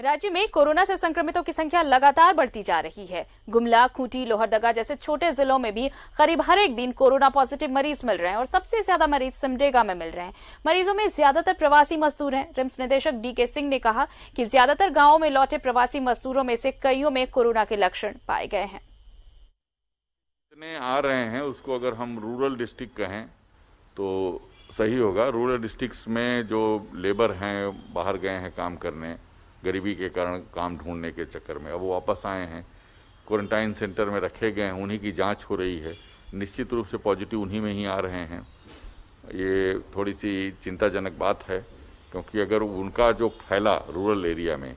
राज्य में कोरोना से संक्रमितों की संख्या लगातार बढ़ती जा रही है गुमला खूंटी लोहरदगा जैसे छोटे जिलों में भी करीब हर एक दिन कोरोना पॉजिटिव मरीज मिल रहे हैं और सबसे ज्यादा मरीज सिमडेगा में मिल रहे हैं मरीजों में ज्यादातर प्रवासी मजदूर हैं रिम्स निदेशक डी के सिंह ने कहा कि ज्यादातर गाँव में लौटे प्रवासी मजदूरों में से कईयों में कोरोना के लक्षण पाए गए हैं जितने आ रहे हैं उसको अगर हम रूरल डिस्ट्रिक्ट कहें तो सही होगा रूरल डिस्ट्रिक्ट में जो लेबर है बाहर गए हैं काम करने गरीबी के कारण काम ढूंढने के चक्कर में अब वो वापस आए हैं क्वारंटाइन सेंटर में रखे गए हैं उन्हीं की जांच हो रही है निश्चित रूप से पॉजिटिव उन्हीं में ही आ रहे हैं ये थोड़ी सी चिंताजनक बात है क्योंकि अगर उनका जो फैला रूरल एरिया में